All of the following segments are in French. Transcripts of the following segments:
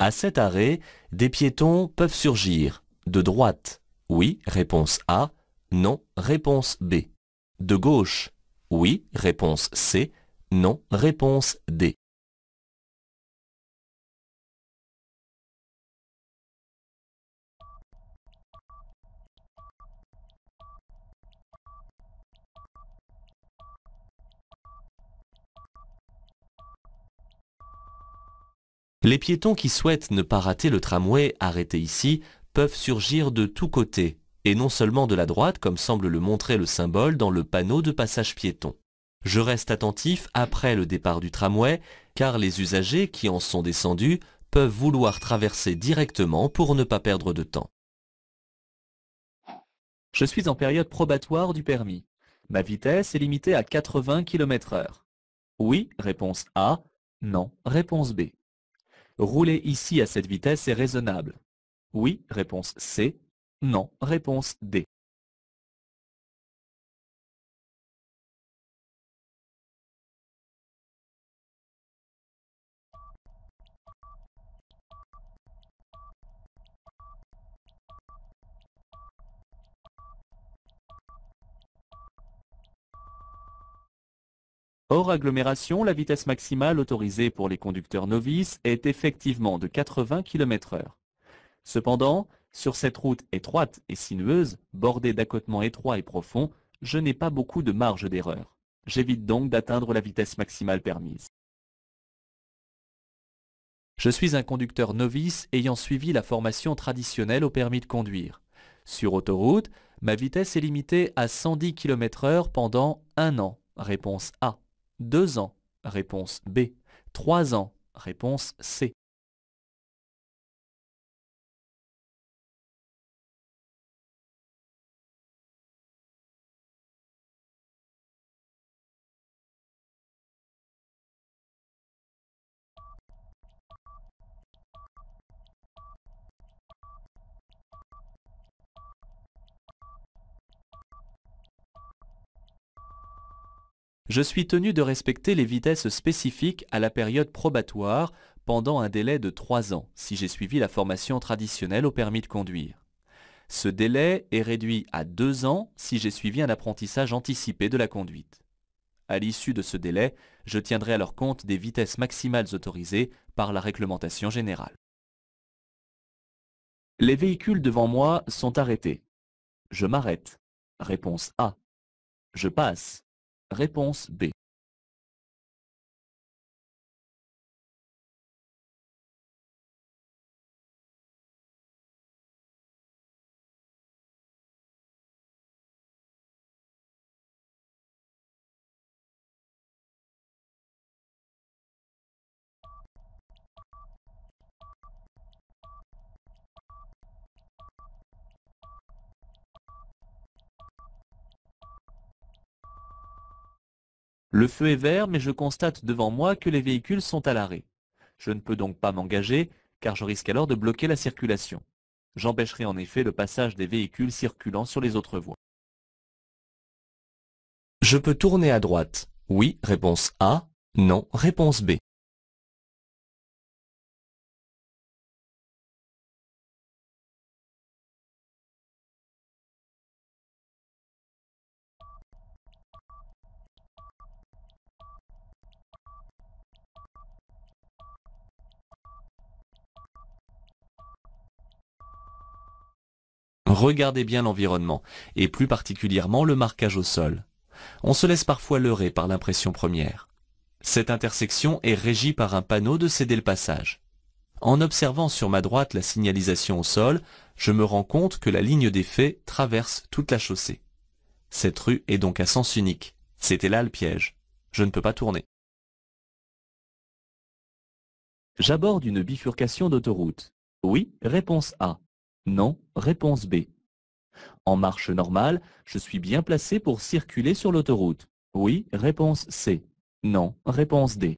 À cet arrêt, des piétons peuvent surgir. De droite, oui, réponse A. Non, réponse B. De gauche, oui, réponse C. Non, réponse D. Les piétons qui souhaitent ne pas rater le tramway arrêté ici peuvent surgir de tous côtés, et non seulement de la droite comme semble le montrer le symbole dans le panneau de passage piéton. Je reste attentif après le départ du tramway, car les usagers qui en sont descendus peuvent vouloir traverser directement pour ne pas perdre de temps. Je suis en période probatoire du permis. Ma vitesse est limitée à 80 km h Oui, réponse A. Non, réponse B. Rouler ici à cette vitesse est raisonnable. Oui, réponse C. Non, réponse D. Hors agglomération, la vitesse maximale autorisée pour les conducteurs novices est effectivement de 80 km h Cependant, sur cette route étroite et sinueuse, bordée d'accotements étroits et profonds, je n'ai pas beaucoup de marge d'erreur. J'évite donc d'atteindre la vitesse maximale permise. Je suis un conducteur novice ayant suivi la formation traditionnelle au permis de conduire. Sur autoroute, ma vitesse est limitée à 110 km h pendant un an. Réponse A. 2 ans, réponse B. 3 ans, réponse C. je suis tenu de respecter les vitesses spécifiques à la période probatoire pendant un délai de 3 ans si j'ai suivi la formation traditionnelle au permis de conduire. Ce délai est réduit à 2 ans si j'ai suivi un apprentissage anticipé de la conduite. À l'issue de ce délai, je tiendrai alors compte des vitesses maximales autorisées par la réglementation générale. Les véhicules devant moi sont arrêtés. Je m'arrête. Réponse A. Je passe. Réponse B. Le feu est vert, mais je constate devant moi que les véhicules sont à l'arrêt. Je ne peux donc pas m'engager, car je risque alors de bloquer la circulation. J'empêcherai en effet le passage des véhicules circulant sur les autres voies. Je peux tourner à droite. Oui, réponse A. Non, réponse B. Regardez bien l'environnement, et plus particulièrement le marquage au sol. On se laisse parfois leurrer par l'impression première. Cette intersection est régie par un panneau de céder le passage. En observant sur ma droite la signalisation au sol, je me rends compte que la ligne des faits traverse toute la chaussée. Cette rue est donc à sens unique. C'était là le piège. Je ne peux pas tourner. J'aborde une bifurcation d'autoroute. Oui, réponse A. Non, réponse B. En marche normale, je suis bien placé pour circuler sur l'autoroute. Oui, réponse C. Non, réponse D.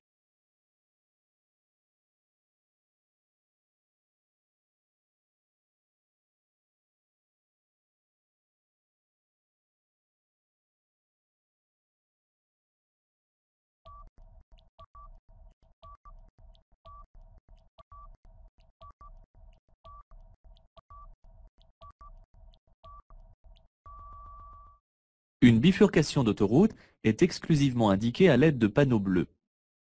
Une bifurcation d'autoroute est exclusivement indiquée à l'aide de panneaux bleus.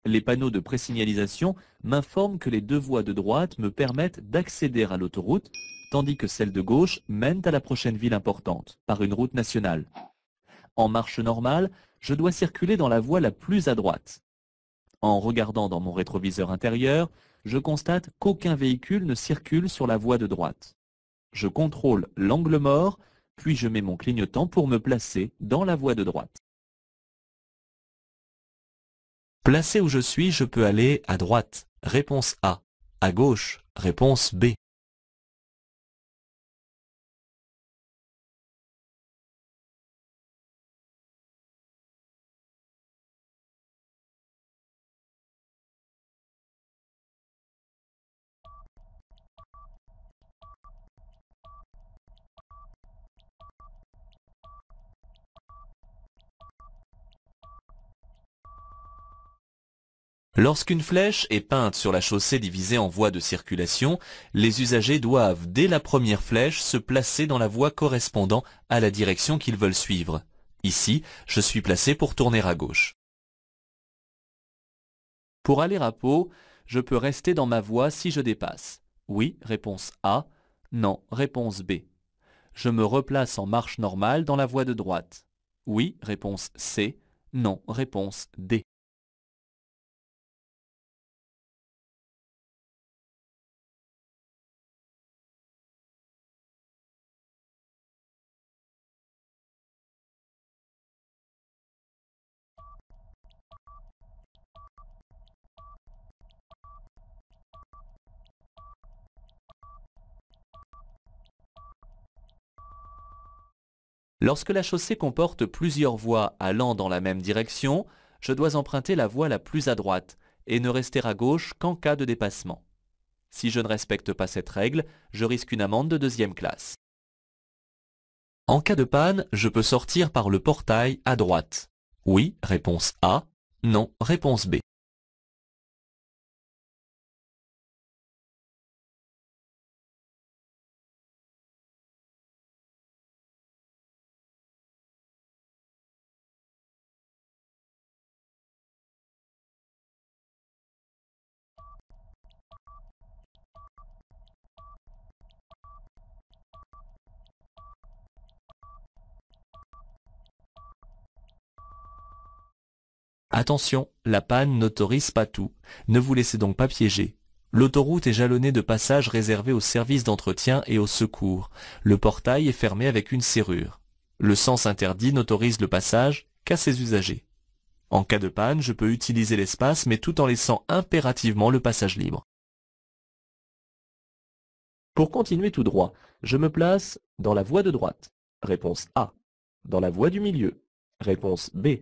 Les panneaux de présignalisation m'informent que les deux voies de droite me permettent d'accéder à l'autoroute, tandis que celles de gauche mènent à la prochaine ville importante, par une route nationale. En marche normale, je dois circuler dans la voie la plus à droite. En regardant dans mon rétroviseur intérieur, je constate qu'aucun véhicule ne circule sur la voie de droite. Je contrôle l'angle mort puis je mets mon clignotant pour me placer dans la voie de droite. Placé où je suis, je peux aller à droite. Réponse A. À gauche. Réponse B. Lorsqu'une flèche est peinte sur la chaussée divisée en voies de circulation, les usagers doivent, dès la première flèche, se placer dans la voie correspondant à la direction qu'ils veulent suivre. Ici, je suis placé pour tourner à gauche. Pour aller à Pau, je peux rester dans ma voie si je dépasse. Oui, réponse A. Non, réponse B. Je me replace en marche normale dans la voie de droite. Oui, réponse C. Non, réponse D. Lorsque la chaussée comporte plusieurs voies allant dans la même direction, je dois emprunter la voie la plus à droite et ne rester à gauche qu'en cas de dépassement. Si je ne respecte pas cette règle, je risque une amende de deuxième classe. En cas de panne, je peux sortir par le portail à droite. Oui, réponse A. Non, réponse B. Attention, la panne n'autorise pas tout, ne vous laissez donc pas piéger. L'autoroute est jalonnée de passages réservés aux services d'entretien et aux secours. Le portail est fermé avec une serrure. Le sens interdit n'autorise le passage qu'à ses usagers. En cas de panne, je peux utiliser l'espace mais tout en laissant impérativement le passage libre. Pour continuer tout droit, je me place dans la voie de droite. Réponse A. Dans la voie du milieu. Réponse B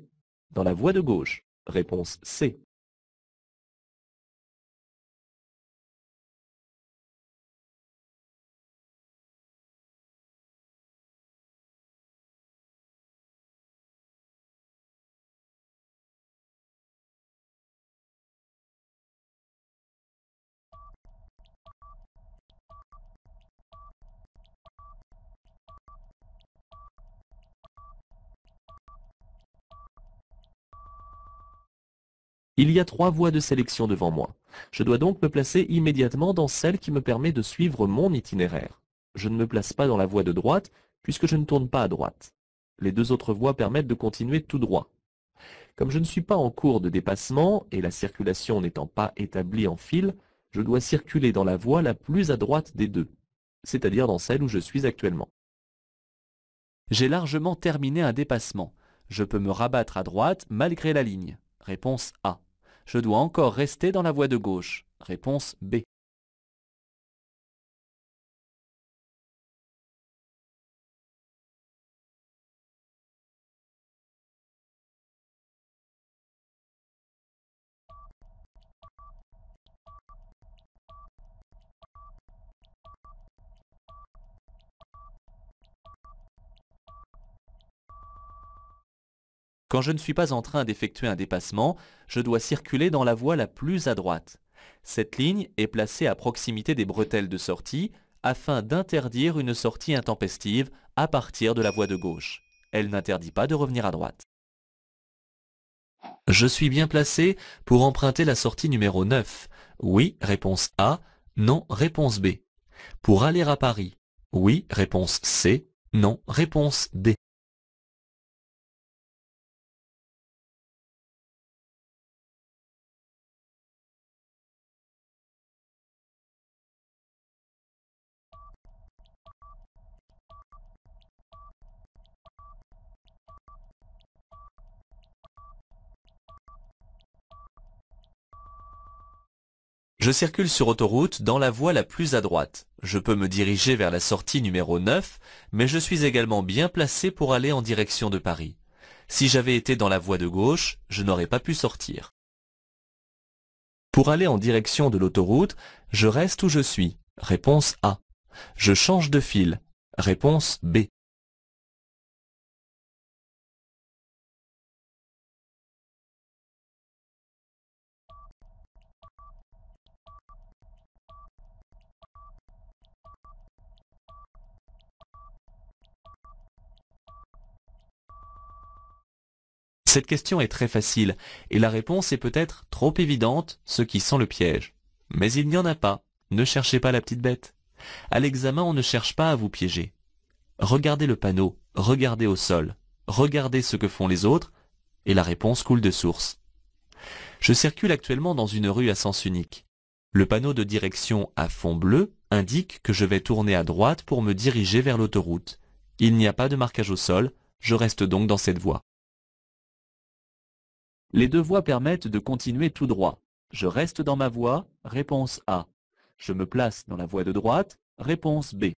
dans la voie de gauche Réponse C. Il y a trois voies de sélection devant moi. Je dois donc me placer immédiatement dans celle qui me permet de suivre mon itinéraire. Je ne me place pas dans la voie de droite, puisque je ne tourne pas à droite. Les deux autres voies permettent de continuer tout droit. Comme je ne suis pas en cours de dépassement, et la circulation n'étant pas établie en fil, je dois circuler dans la voie la plus à droite des deux, c'est-à-dire dans celle où je suis actuellement. J'ai largement terminé un dépassement. Je peux me rabattre à droite malgré la ligne. Réponse A. Je dois encore rester dans la voie de gauche. Réponse B. Quand je ne suis pas en train d'effectuer un dépassement, je dois circuler dans la voie la plus à droite. Cette ligne est placée à proximité des bretelles de sortie afin d'interdire une sortie intempestive à partir de la voie de gauche. Elle n'interdit pas de revenir à droite. Je suis bien placé pour emprunter la sortie numéro 9. Oui, réponse A. Non, réponse B. Pour aller à Paris. Oui, réponse C. Non, réponse D. Je circule sur autoroute dans la voie la plus à droite. Je peux me diriger vers la sortie numéro 9, mais je suis également bien placé pour aller en direction de Paris. Si j'avais été dans la voie de gauche, je n'aurais pas pu sortir. Pour aller en direction de l'autoroute, je reste où je suis. Réponse A. Je change de fil. Réponse B. Cette question est très facile, et la réponse est peut-être trop évidente, ce qui sent le piège. Mais il n'y en a pas, ne cherchez pas la petite bête. À l'examen, on ne cherche pas à vous piéger. Regardez le panneau, regardez au sol, regardez ce que font les autres, et la réponse coule de source. Je circule actuellement dans une rue à sens unique. Le panneau de direction à fond bleu indique que je vais tourner à droite pour me diriger vers l'autoroute. Il n'y a pas de marquage au sol, je reste donc dans cette voie. Les deux voies permettent de continuer tout droit. Je reste dans ma voie, réponse A. Je me place dans la voie de droite, réponse B.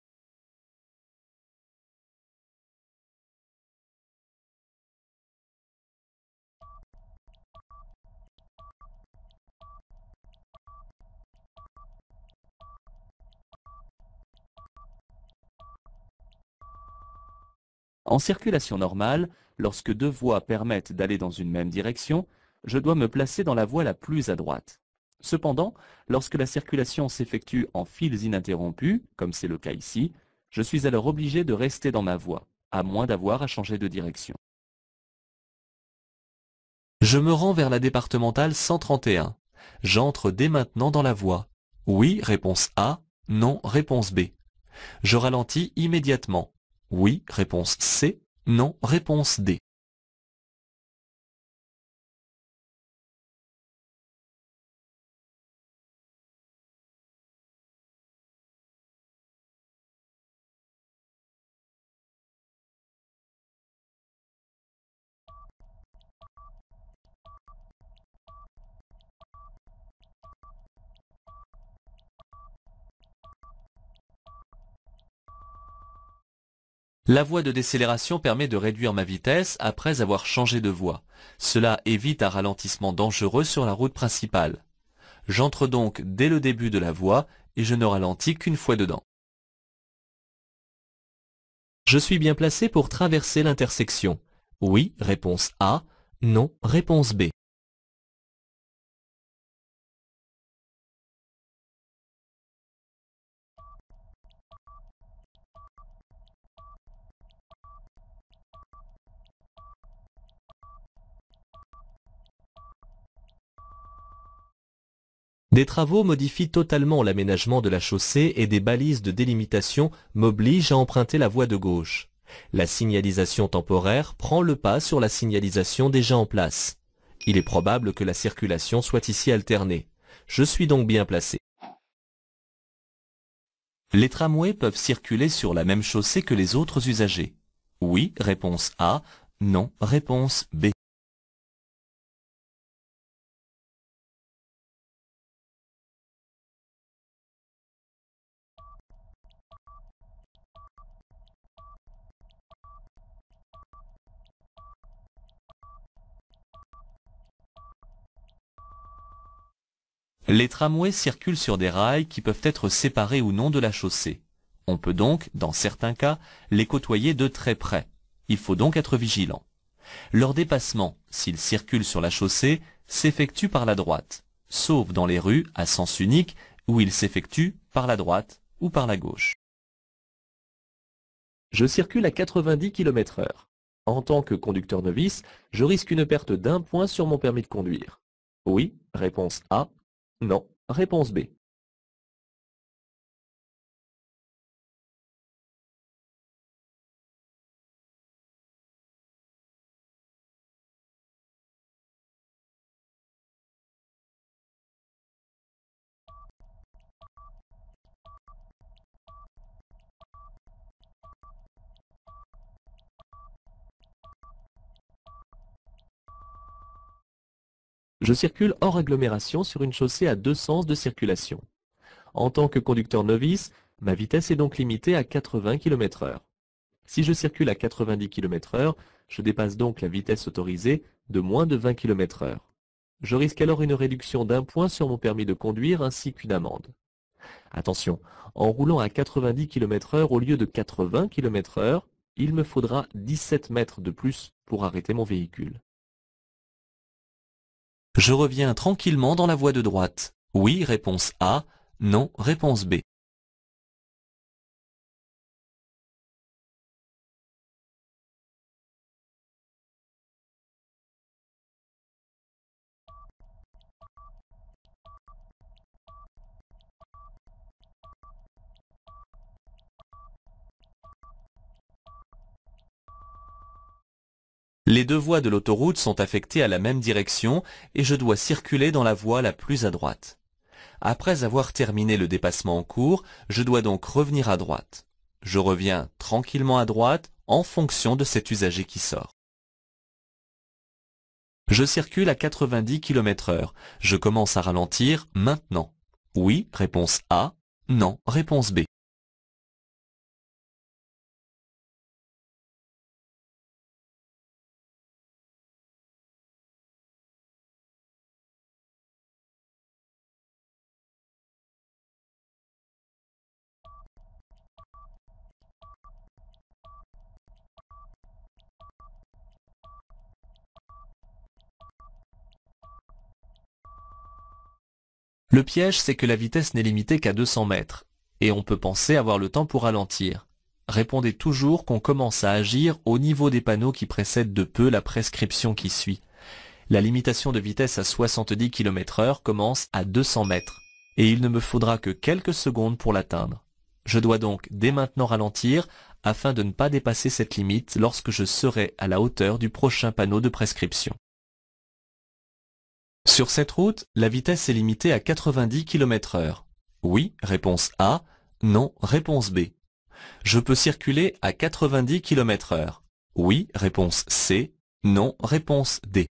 En circulation normale, lorsque deux voies permettent d'aller dans une même direction, je dois me placer dans la voie la plus à droite. Cependant, lorsque la circulation s'effectue en fils ininterrompus, comme c'est le cas ici, je suis alors obligé de rester dans ma voie, à moins d'avoir à changer de direction. Je me rends vers la départementale 131. J'entre dès maintenant dans la voie. Oui, réponse A. Non, réponse B. Je ralentis immédiatement. Oui, réponse C. Non, réponse D. La voie de décélération permet de réduire ma vitesse après avoir changé de voie. Cela évite un ralentissement dangereux sur la route principale. J'entre donc dès le début de la voie et je ne ralentis qu'une fois dedans. Je suis bien placé pour traverser l'intersection. Oui, réponse A. Non, réponse B. Des travaux modifient totalement l'aménagement de la chaussée et des balises de délimitation m'obligent à emprunter la voie de gauche. La signalisation temporaire prend le pas sur la signalisation déjà en place. Il est probable que la circulation soit ici alternée. Je suis donc bien placé. Les tramways peuvent circuler sur la même chaussée que les autres usagers. Oui, réponse A. Non, réponse B. Les tramways circulent sur des rails qui peuvent être séparés ou non de la chaussée. On peut donc, dans certains cas, les côtoyer de très près. Il faut donc être vigilant. Leur dépassement, s'ils circulent sur la chaussée, s'effectue par la droite, sauf dans les rues à sens unique où ils s'effectuent par la droite ou par la gauche. Je circule à 90 km h En tant que conducteur novice, je risque une perte d'un point sur mon permis de conduire. Oui, réponse A, non. Réponse B. Je circule hors agglomération sur une chaussée à deux sens de circulation. En tant que conducteur novice, ma vitesse est donc limitée à 80 km h Si je circule à 90 km h je dépasse donc la vitesse autorisée de moins de 20 km h Je risque alors une réduction d'un point sur mon permis de conduire ainsi qu'une amende. Attention, en roulant à 90 km h au lieu de 80 km h il me faudra 17 mètres de plus pour arrêter mon véhicule. Je reviens tranquillement dans la voie de droite. Oui, réponse A. Non, réponse B. Les deux voies de l'autoroute sont affectées à la même direction et je dois circuler dans la voie la plus à droite. Après avoir terminé le dépassement en cours, je dois donc revenir à droite. Je reviens tranquillement à droite en fonction de cet usager qui sort. Je circule à 90 km h Je commence à ralentir maintenant. Oui, réponse A. Non, réponse B. Le piège, c'est que la vitesse n'est limitée qu'à 200 mètres, et on peut penser avoir le temps pour ralentir. Répondez toujours qu'on commence à agir au niveau des panneaux qui précèdent de peu la prescription qui suit. La limitation de vitesse à 70 km heure commence à 200 mètres, et il ne me faudra que quelques secondes pour l'atteindre. Je dois donc dès maintenant ralentir afin de ne pas dépasser cette limite lorsque je serai à la hauteur du prochain panneau de prescription. Sur cette route, la vitesse est limitée à 90 km heure. Oui, réponse A. Non, réponse B. Je peux circuler à 90 km heure. Oui, réponse C. Non, réponse D.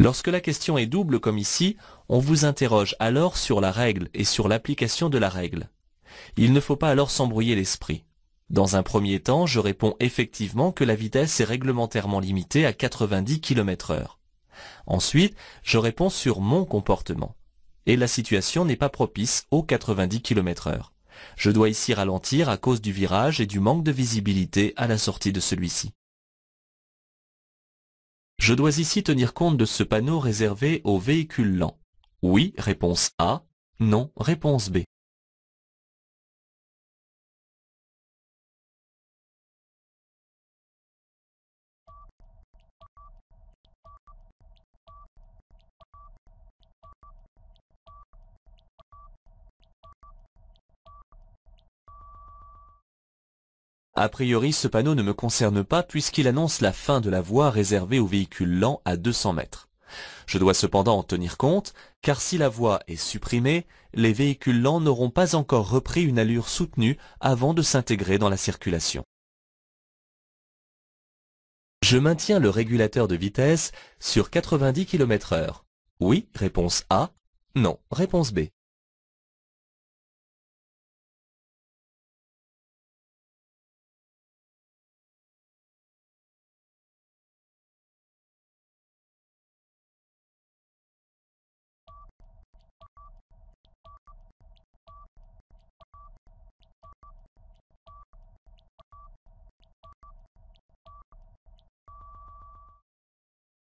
Lorsque la question est double comme ici, on vous interroge alors sur la règle et sur l'application de la règle. Il ne faut pas alors s'embrouiller l'esprit. Dans un premier temps, je réponds effectivement que la vitesse est réglementairement limitée à 90 km heure. Ensuite, je réponds sur mon comportement. Et la situation n'est pas propice aux 90 km heure. Je dois ici ralentir à cause du virage et du manque de visibilité à la sortie de celui-ci. Je dois ici tenir compte de ce panneau réservé aux véhicules lents. Oui, réponse A. Non, réponse B. A priori ce panneau ne me concerne pas puisqu'il annonce la fin de la voie réservée aux véhicules lents à 200 mètres. Je dois cependant en tenir compte, car si la voie est supprimée, les véhicules lents n'auront pas encore repris une allure soutenue avant de s'intégrer dans la circulation. Je maintiens le régulateur de vitesse sur 90 km heure. Oui, réponse A. Non, réponse B.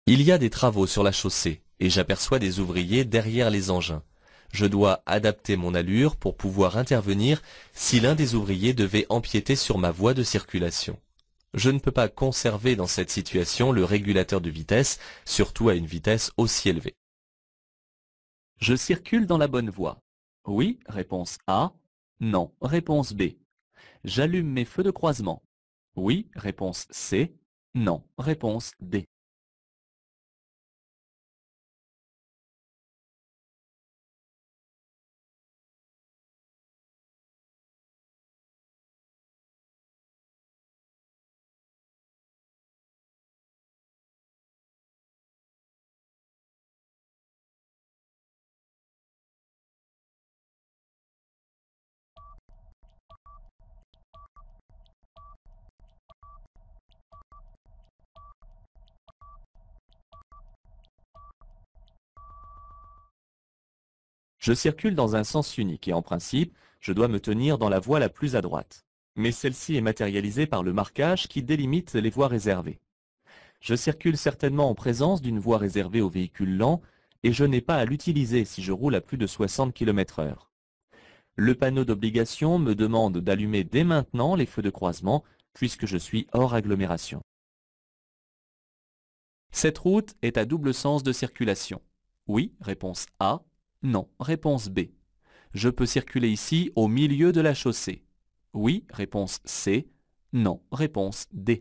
Il y a des travaux sur la chaussée et j'aperçois des ouvriers derrière les engins. Je dois adapter mon allure pour pouvoir intervenir si l'un des ouvriers devait empiéter sur ma voie de circulation. Je ne peux pas conserver dans cette situation le régulateur de vitesse, surtout à une vitesse aussi élevée. Je circule dans la bonne voie. Oui, réponse A. Non, réponse B. J'allume mes feux de croisement. Oui, réponse C. Non, réponse D. Je circule dans un sens unique et en principe, je dois me tenir dans la voie la plus à droite. Mais celle-ci est matérialisée par le marquage qui délimite les voies réservées. Je circule certainement en présence d'une voie réservée aux véhicules lents, et je n'ai pas à l'utiliser si je roule à plus de 60 km heure. Le panneau d'obligation me demande d'allumer dès maintenant les feux de croisement, puisque je suis hors agglomération. Cette route est à double sens de circulation. Oui, réponse A, non. Réponse B. Je peux circuler ici au milieu de la chaussée. Oui. Réponse C. Non. Réponse D.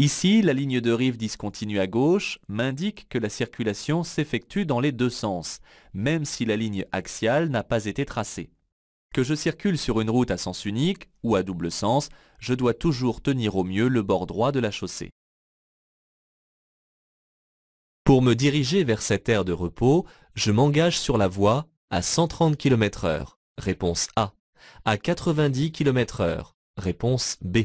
Ici, la ligne de rive discontinue à gauche m'indique que la circulation s'effectue dans les deux sens, même si la ligne axiale n'a pas été tracée. Que je circule sur une route à sens unique ou à double sens, je dois toujours tenir au mieux le bord droit de la chaussée. Pour me diriger vers cette aire de repos, je m'engage sur la voie à 130 km/h. Réponse A. À 90 km/h. Réponse B.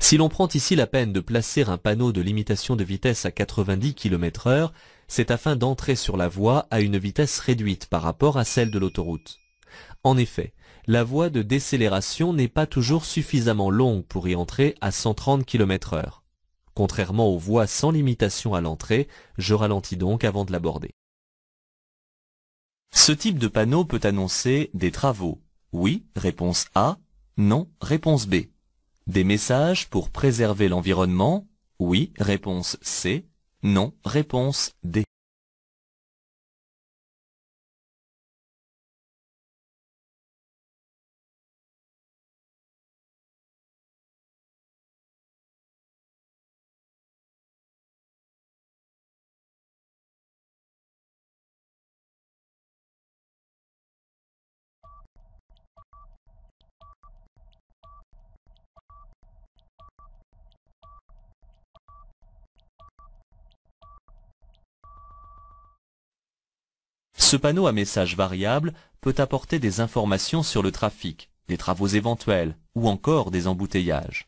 Si l'on prend ici la peine de placer un panneau de limitation de vitesse à 90 km heure, c'est afin d'entrer sur la voie à une vitesse réduite par rapport à celle de l'autoroute. En effet, la voie de décélération n'est pas toujours suffisamment longue pour y entrer à 130 km heure. Contrairement aux voies sans limitation à l'entrée, je ralentis donc avant de l'aborder. Ce type de panneau peut annoncer des travaux. Oui, réponse A. Non, réponse B. Des messages pour préserver l'environnement Oui, réponse C. Non, réponse D. Ce panneau à message variable peut apporter des informations sur le trafic, des travaux éventuels ou encore des embouteillages.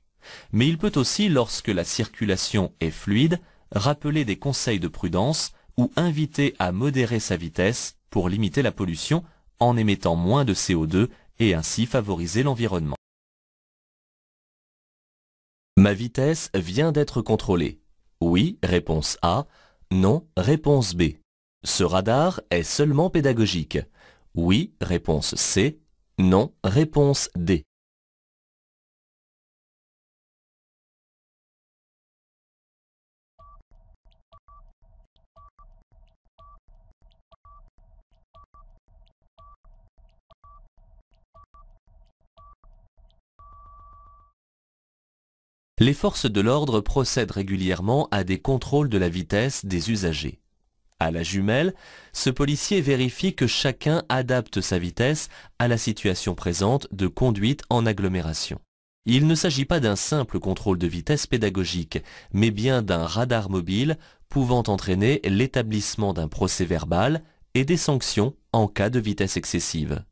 Mais il peut aussi, lorsque la circulation est fluide, rappeler des conseils de prudence ou inviter à modérer sa vitesse pour limiter la pollution en émettant moins de CO2 et ainsi favoriser l'environnement. Ma vitesse vient d'être contrôlée. Oui, réponse A. Non, réponse B. Ce radar est seulement pédagogique. Oui, réponse C. Non, réponse D. Les forces de l'ordre procèdent régulièrement à des contrôles de la vitesse des usagers à la jumelle, ce policier vérifie que chacun adapte sa vitesse à la situation présente de conduite en agglomération. Il ne s'agit pas d'un simple contrôle de vitesse pédagogique, mais bien d'un radar mobile pouvant entraîner l'établissement d'un procès verbal et des sanctions en cas de vitesse excessive.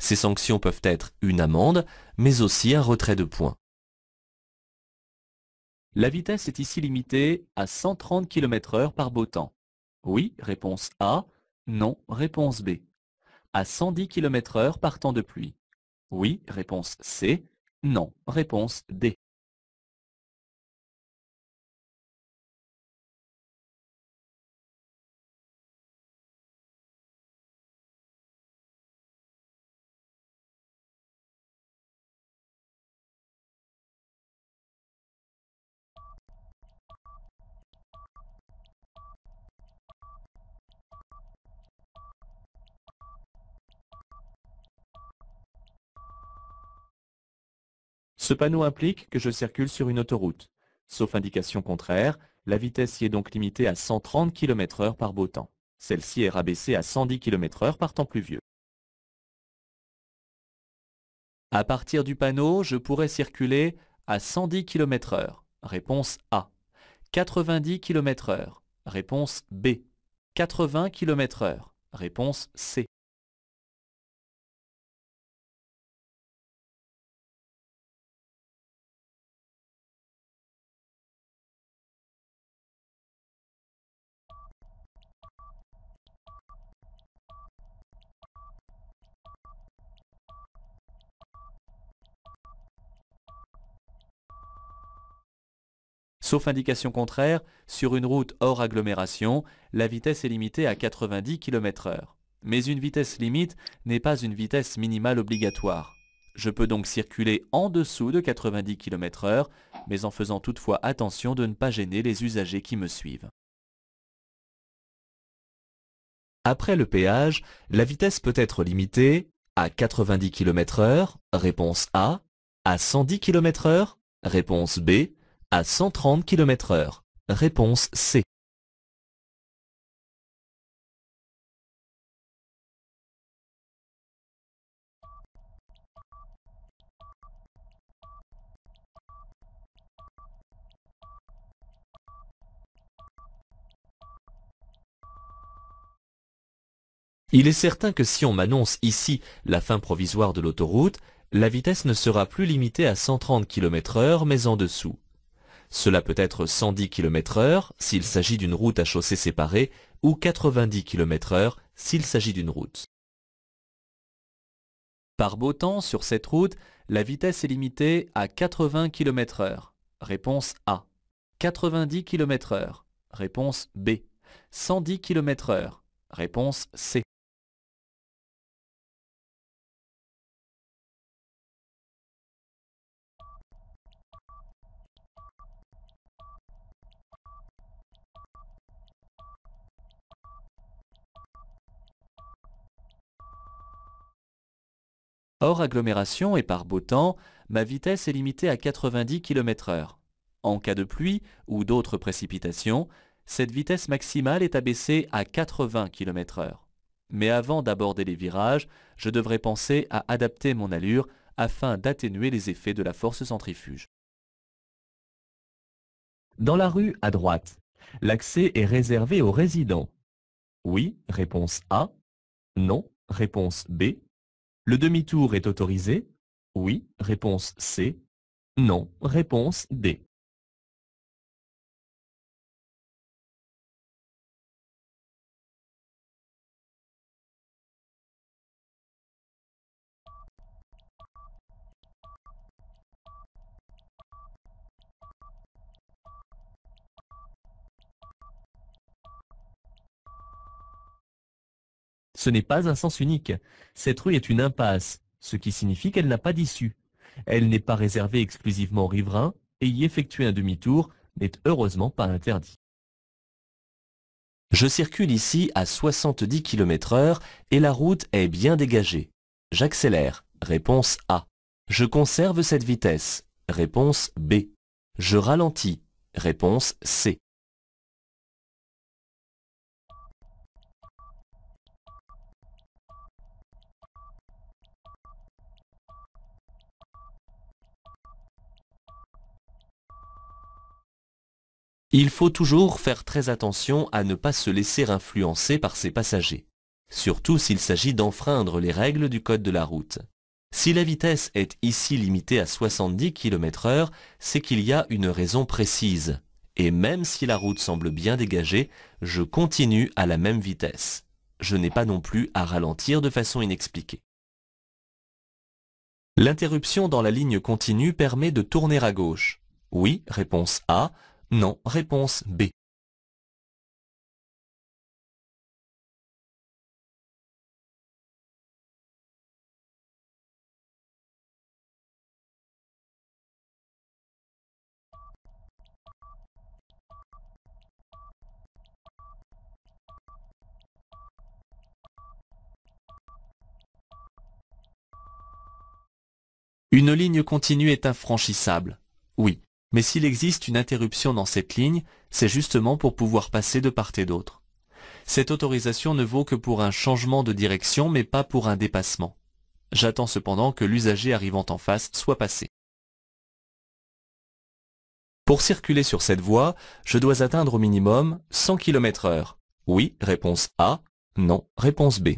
Ces sanctions peuvent être une amende, mais aussi un retrait de points. La vitesse est ici limitée à 130 km h par beau temps. Oui, réponse A. Non, réponse B. À 110 km heure par temps de pluie. Oui, réponse C. Non, réponse D. Ce panneau implique que je circule sur une autoroute. Sauf indication contraire, la vitesse y est donc limitée à 130 km h par beau temps. Celle-ci est rabaissée à 110 km h par temps pluvieux. À partir du panneau, je pourrais circuler à 110 km h Réponse A. 90 km h Réponse B. 80 km h Réponse C. Sauf indication contraire, sur une route hors agglomération, la vitesse est limitée à 90 km/h. Mais une vitesse limite n'est pas une vitesse minimale obligatoire. Je peux donc circuler en dessous de 90 km/h, mais en faisant toutefois attention de ne pas gêner les usagers qui me suivent. Après le péage, la vitesse peut être limitée à 90 km/h, réponse A, à 110 km/h, réponse B, 130 km h Réponse C. Il est certain que si on m'annonce ici la fin provisoire de l'autoroute, la vitesse ne sera plus limitée à 130 km h mais en dessous. Cela peut être 110 km heure s'il s'agit d'une route à chaussée séparée ou 90 km heure s'il s'agit d'une route. Par beau temps, sur cette route, la vitesse est limitée à 80 km heure. Réponse A. 90 km heure. Réponse B. 110 km heure. Réponse C. Hors agglomération et par beau temps, ma vitesse est limitée à 90 km/h. En cas de pluie ou d'autres précipitations, cette vitesse maximale est abaissée à 80 km/h. Mais avant d'aborder les virages, je devrais penser à adapter mon allure afin d'atténuer les effets de la force centrifuge. Dans la rue à droite, l'accès est réservé aux résidents. Oui, réponse A. Non, réponse B. Le demi-tour est autorisé Oui, réponse C. Non, réponse D. Ce n'est pas un sens unique. Cette rue est une impasse, ce qui signifie qu'elle n'a pas d'issue. Elle n'est pas réservée exclusivement aux riverains, et y effectuer un demi-tour n'est heureusement pas interdit. Je circule ici à 70 km heure et la route est bien dégagée. J'accélère. Réponse A. Je conserve cette vitesse. Réponse B. Je ralentis. Réponse C. Il faut toujours faire très attention à ne pas se laisser influencer par ses passagers, surtout s'il s'agit d'enfreindre les règles du code de la route. Si la vitesse est ici limitée à 70 km h c'est qu'il y a une raison précise. Et même si la route semble bien dégagée, je continue à la même vitesse. Je n'ai pas non plus à ralentir de façon inexpliquée. L'interruption dans la ligne continue permet de tourner à gauche. Oui, réponse A, non. Réponse B. Une ligne continue est infranchissable. Oui. Mais s'il existe une interruption dans cette ligne, c'est justement pour pouvoir passer de part et d'autre. Cette autorisation ne vaut que pour un changement de direction mais pas pour un dépassement. J'attends cependant que l'usager arrivant en face soit passé. Pour circuler sur cette voie, je dois atteindre au minimum 100 km h Oui, réponse A. Non, réponse B.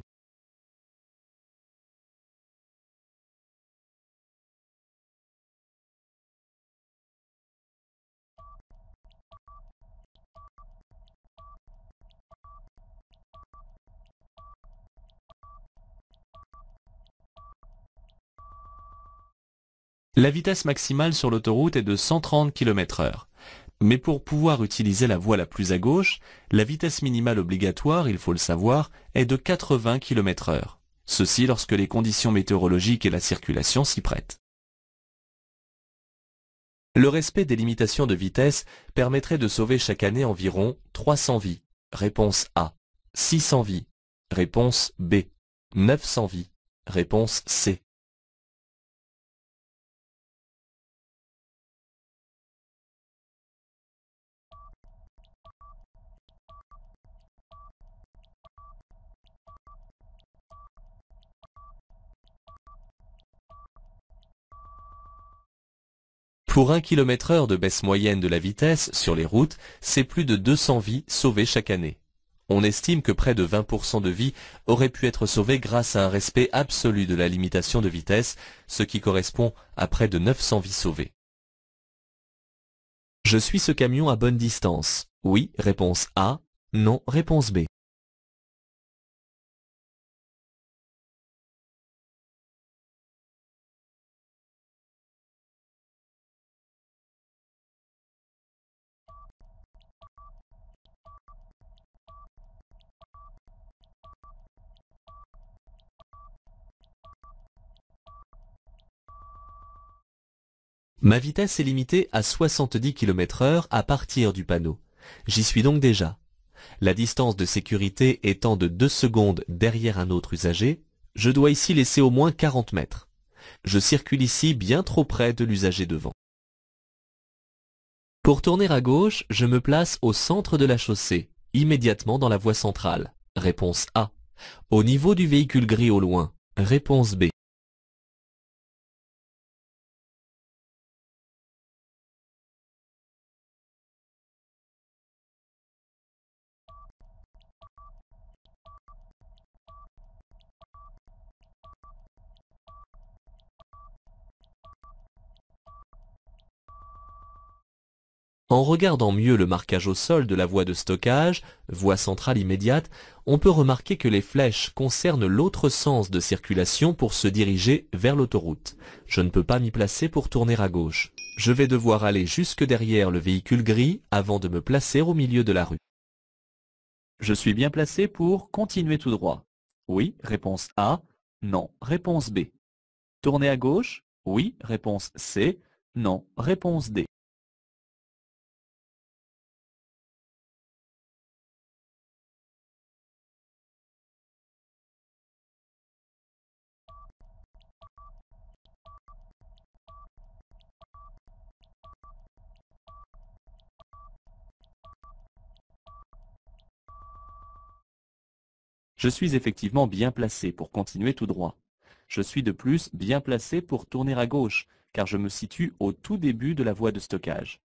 La vitesse maximale sur l'autoroute est de 130 km h Mais pour pouvoir utiliser la voie la plus à gauche, la vitesse minimale obligatoire, il faut le savoir, est de 80 km h Ceci lorsque les conditions météorologiques et la circulation s'y prêtent. Le respect des limitations de vitesse permettrait de sauver chaque année environ 300 vies. Réponse A. 600 vies. Réponse B. 900 vies. Réponse C. Pour 1 km heure de baisse moyenne de la vitesse sur les routes, c'est plus de 200 vies sauvées chaque année. On estime que près de 20% de vies auraient pu être sauvées grâce à un respect absolu de la limitation de vitesse, ce qui correspond à près de 900 vies sauvées. Je suis ce camion à bonne distance. Oui, réponse A. Non, réponse B. Ma vitesse est limitée à 70 km heure à partir du panneau. J'y suis donc déjà. La distance de sécurité étant de 2 secondes derrière un autre usager, je dois ici laisser au moins 40 mètres. Je circule ici bien trop près de l'usager devant. Pour tourner à gauche, je me place au centre de la chaussée, immédiatement dans la voie centrale. Réponse A. Au niveau du véhicule gris au loin. Réponse B. En regardant mieux le marquage au sol de la voie de stockage, voie centrale immédiate, on peut remarquer que les flèches concernent l'autre sens de circulation pour se diriger vers l'autoroute. Je ne peux pas m'y placer pour tourner à gauche. Je vais devoir aller jusque derrière le véhicule gris avant de me placer au milieu de la rue. Je suis bien placé pour continuer tout droit. Oui, réponse A. Non, réponse B. Tourner à gauche Oui, réponse C. Non, réponse D. Je suis effectivement bien placé pour continuer tout droit. Je suis de plus bien placé pour tourner à gauche, car je me situe au tout début de la voie de stockage.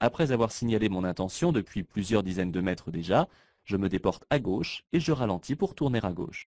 Après avoir signalé mon intention depuis plusieurs dizaines de mètres déjà, je me déporte à gauche et je ralentis pour tourner à gauche.